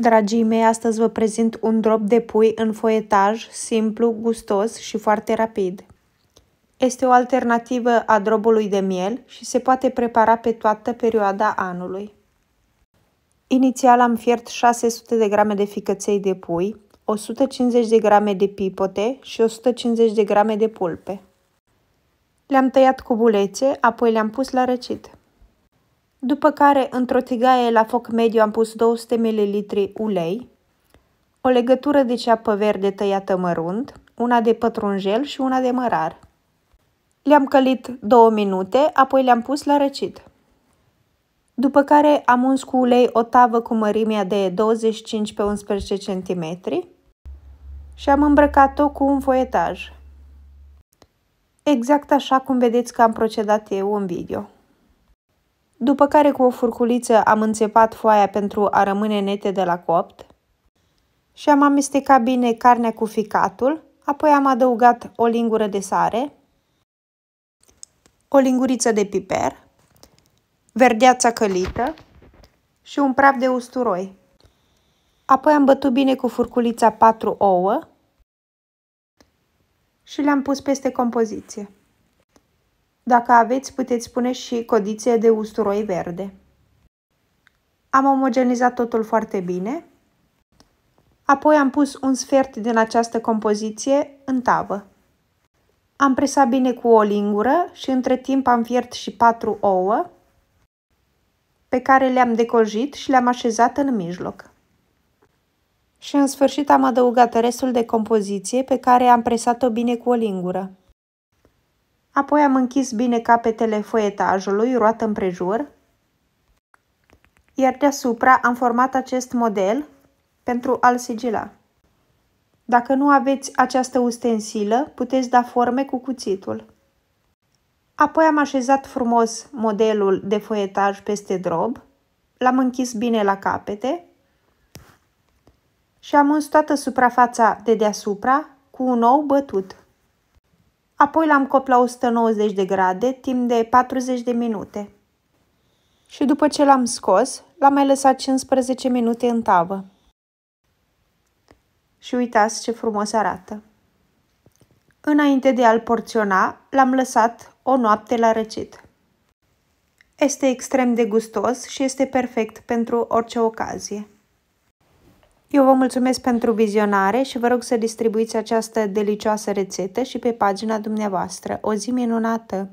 Dragii mei, astăzi vă prezint un drop de pui în foietaj, simplu, gustos și foarte rapid. Este o alternativă a drobului de miel și se poate prepara pe toată perioada anului. Inițial am fiert 600 de grame de ficăței de pui, 150 de grame de pipote și 150 de grame de pulpe. Le-am tăiat cu bulețe, apoi le-am pus la răcit după care într-o tigaie la foc mediu am pus 200 ml ulei, o legătură de ceapă verde tăiată mărunt, una de pătrunjel și una de mărar. Le-am călit 2 minute, apoi le-am pus la răcit. După care am uns cu ulei o tavă cu mărimea de 25 pe 11 cm și am îmbrăcat-o cu un foietaj. Exact așa cum vedeți că am procedat eu în video după care cu o furculiță am înțepat foaia pentru a rămâne nete de la copt și am amestecat bine carnea cu ficatul, apoi am adăugat o lingură de sare, o linguriță de piper, verdeața călită și un praf de usturoi. Apoi am bătut bine cu furculița 4 ouă și le-am pus peste compoziție. Dacă aveți, puteți pune și codiție de usturoi verde. Am omogenizat totul foarte bine. Apoi am pus un sfert din această compoziție în tavă. Am presat bine cu o lingură și între timp am fiert și patru ouă pe care le-am decojit și le-am așezat în mijloc. Și în sfârșit am adăugat restul de compoziție pe care am presat-o bine cu o lingură apoi am închis bine capetele foietajului, roată împrejur, iar deasupra am format acest model pentru a-l sigila. Dacă nu aveți această ustensilă, puteți da forme cu cuțitul. Apoi am așezat frumos modelul de foietaj peste drob, l-am închis bine la capete și am uns toată suprafața de deasupra cu un ou bătut. Apoi l-am copt la 190 de grade timp de 40 de minute. Și după ce l-am scos, l-am mai lăsat 15 minute în tavă. Și uitați ce frumos arată. Înainte de a-l porționa, l-am lăsat o noapte la răcit. Este extrem de gustos și este perfect pentru orice ocazie. Eu vă mulțumesc pentru vizionare și vă rog să distribuiți această delicioasă rețetă și pe pagina dumneavoastră. O zi minunată!